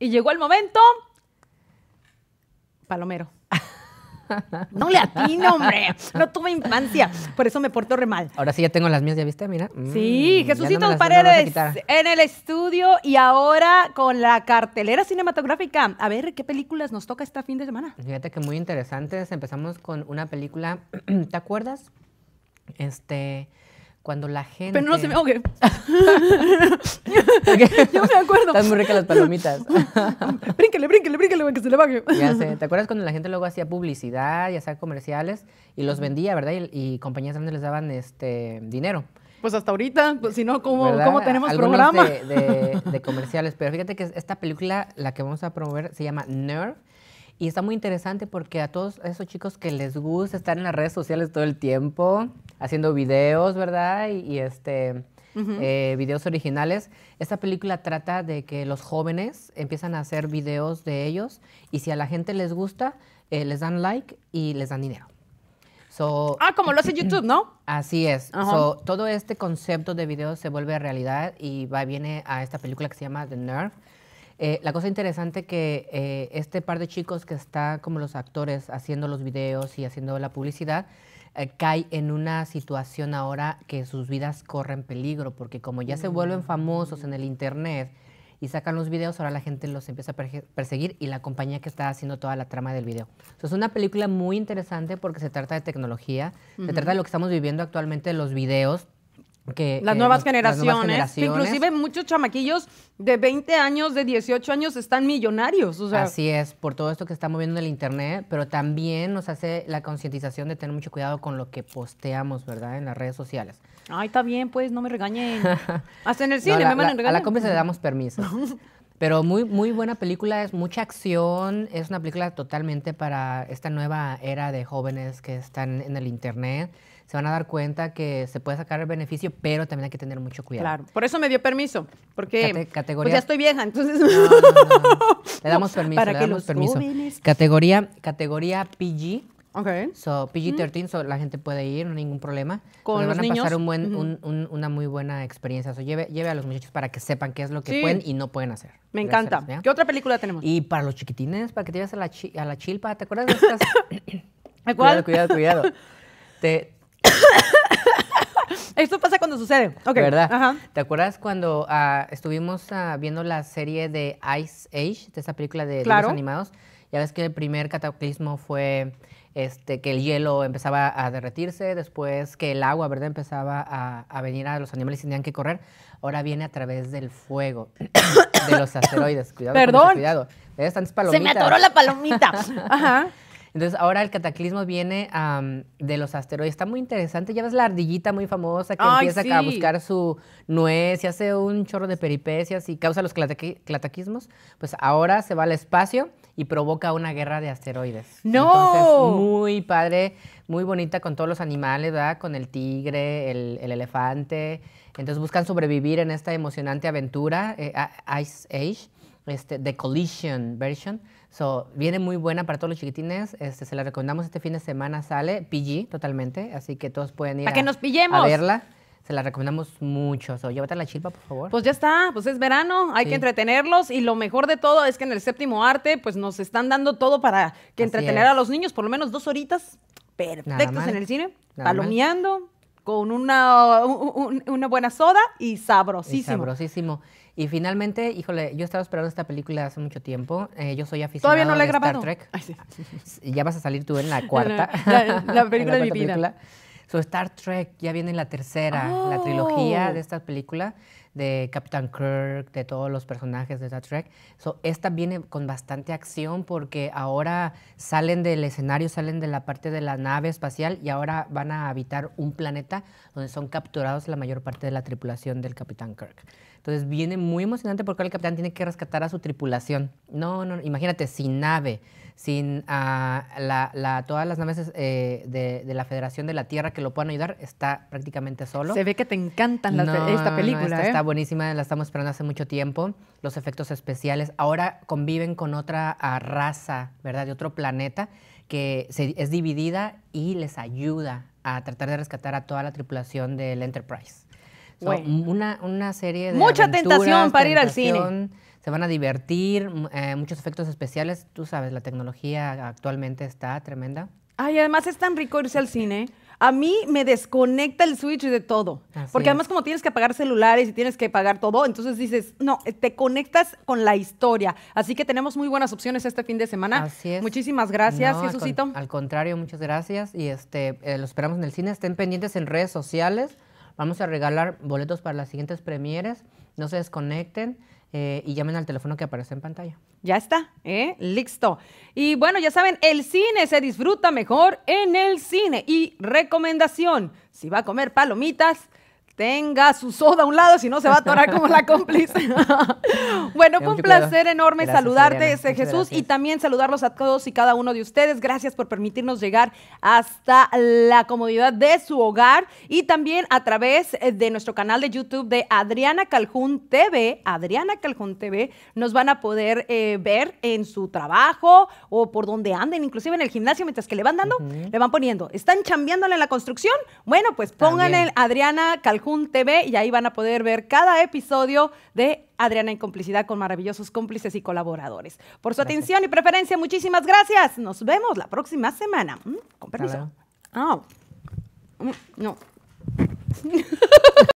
Y llegó el momento. Palomero. No le atino, hombre. No tuve infancia. Por eso me porto re mal. Ahora sí ya tengo las mías, ¿ya viste? Mira. Mm, sí, Jesucito Paredes en el estudio y ahora con la cartelera cinematográfica. A ver, ¿qué películas nos toca este fin de semana? Fíjate que muy interesantes. Empezamos con una película, ¿te acuerdas? Este, cuando la gente... Pero no se me ahogue. Yo me acuerdo. Están muy ricas las palomitas. Brínquele, brínquele, brínquele, que se le baje. ya sé. ¿Te acuerdas cuando la gente luego hacía publicidad y hacía comerciales y los vendía, verdad? Y, compañías grandes les daban este dinero. Pues hasta ahorita, pues, si no, ¿cómo, ¿cómo, tenemos programa? de, de, comerciales. Pero fíjate que esta película, la que vamos a promover, se llama Nerve. Y está muy interesante porque a todos esos chicos que les gusta estar en las redes sociales todo el tiempo, haciendo videos, ¿verdad? Y, este, eh, videos originales. Esta película trata de que los jóvenes empiezan a hacer videos de ellos y si a la gente les gusta, eh, les dan like y les dan dinero. ah, como lo hace YouTube, ¿no? Así es. todo este concepto de videos se vuelve realidad y va, viene a esta película que se llama The Nerve, eh, la cosa interesante que eh, este par de chicos que está como los actores haciendo los videos y haciendo la publicidad, eh, cae en una situación ahora que sus vidas corren peligro, porque como ya se mm. vuelven famosos en el Internet y sacan los videos, ahora la gente los empieza a perseguir y la compañía que está haciendo toda la trama del video. es una película muy interesante porque se trata de tecnología, se trata de lo que estamos viviendo actualmente, los videos las, nuevas generaciones, Inclusive muchos chamaquillos de 20 años, de 18 años están millonarios. Así es, por todo esto que estamos viendo en el Internet, pero también nos hace la concientización de tener mucho cuidado con lo que posteamos, ¿verdad? En las redes sociales. Ay, está bien, pues, no me regañen. Hasta en el cine me van a regañar. A la compra le damos permiso. Pero muy, muy buena película, es mucha acción, es una película totalmente para esta nueva era de jóvenes que están en el Internet se van a dar cuenta que se puede sacar el beneficio, pero también hay que tener mucho cuidado. Claro, por eso me dio permiso, porque pues, ya estoy vieja, entonces... le damos permiso, Para le que permiso. Categoría, categoría PG. Ok. So, PG-13, la gente puede ir, no hay ningún problema. Con van a pasar una muy buena experiencia. So, lleve, lleve a los muchachos para que sepan qué es lo que pueden y no pueden hacer. Me encanta. ¿Qué otra película tenemos? Y para los chiquitines, para que te lleves a la, a la chilpa. ¿Te acuerdas de Cuidado, cuidado, cuidado. te, Esto pasa cuando sucede. Okay. ¿Verdad? ¿Te acuerdas cuando ah, estuvimos ah, viendo la serie de Ice Age, de esa película de los animados? Ya ves que el primer cataclismo fue este, que el hielo empezaba a derretirse, después que el agua ¿verdad? empezaba a, venir a los animales y tenían que correr. Ahora viene a través del fuego, de los asteroides. Cuidado, Perdón. Se me atoró la palomita. Ajá. Entonces, ahora el cataclismo viene de los asteroides. Está muy interesante. Ya ves la ardillita muy famosa que empieza a buscar su nuez y hace un chorro de peripecias y causa los clataquismos. Pues ahora se va al espacio y provoca una guerra de asteroides. ¡No! Entonces, muy padre, muy bonita con todos los animales, ¿verdad? Con el tigre, el, elefante. Entonces buscan sobrevivir en esta emocionante aventura, eh, Ice Age, este, The Collision Version. So, viene muy buena para todos los chiquitines. Este, se la recomendamos este fin de semana. Sale PG totalmente, así que todos pueden ir a, verla. Se la recomendamos mucho. So, llévate la chilpa, por favor. Pues ya está, pues es verano, hay que entretenerlos y lo mejor de todo es que en el séptimo arte pues nos están dando todo para que entretener a los niños por lo menos dos horitas perfectos en el cine, palomeando. Con una, una buena soda y sabrosísimo. Y sabrosísimo. Y finalmente, híjole, yo estaba esperando esta película hace mucho tiempo. Eh, yo soy aficionado Todavía no la he grabado. Star Trek. Ya vas a salir tú en la cuarta. La, película de mi vida. So, Star Trek ya viene la tercera, la oh. trilogía de esta película de Capitán Kirk, de todos los personajes de Star Trek. So, esta viene con bastante acción porque ahora salen del escenario, salen de la parte de la nave espacial y ahora van a habitar un planeta donde son capturados la mayor parte de la tripulación del Capitán Kirk. Entonces viene muy emocionante porque el capitán tiene que rescatar a su tripulación. No, no, imagínate, sin nave, sin ah, la, todas las naves eh, de, la Federación de la Tierra que lo puedan ayudar, está prácticamente solo. Se ve que te encantan las, esta película. ¿eh? buenísima, la estamos esperando hace mucho tiempo. Los efectos especiales ahora conviven con otra ah, raza, ¿verdad? De otro planeta que es dividida y les ayuda a tratar de rescatar a toda la tripulación del Enterprise. una, una, serie de. Mucha tentación para ir al cine. Se van a divertir, eh, muchos efectos especiales. Tú sabes, la tecnología actualmente está tremenda. Ay, además es tan rico irse al cine. A mí me desconecta el switch de todo. porque además, como tienes que pagar celulares y tienes que pagar todo, entonces dices, no, te conectas con la historia. Así que tenemos muy buenas opciones este fin de semana. Así es. Muchísimas gracias, no, Al, contrario, muchas gracias. Y este eh, lo esperamos en el cine. Estén pendientes en redes sociales. Vamos a regalar boletos para las siguientes premieres. No se desconecten eh, y llamen al teléfono que aparece en pantalla. Ya está, ¿eh? Listo. Y bueno, ya saben, el cine se disfruta mejor en el cine. Y recomendación, si va a comer palomitas, tenga su soda a un lado, si no se va a atorar como la cómplice. bueno, fue un placer enorme saludarte, Jesús, y también saludarlos a todos y cada uno de ustedes. Gracias por permitirnos llegar hasta la comodidad de su hogar y también a través de nuestro canal de YouTube de Adriana Caljún TV. Adriana Caljún TV nos van a poder eh, ver en su trabajo o por donde anden, inclusive en el gimnasio, mientras que le van dando, le van poniendo. ¿Están chambeándole en la construcción? Bueno, pues pongan el Adriana Caljún un TV y ahí van a poder ver cada episodio de Adriana en Complicidad con maravillosos cómplices y colaboradores. Por su atención y preferencia, muchísimas gracias. Nos vemos la próxima semana. Mm, con permiso. Ah. Mm, no.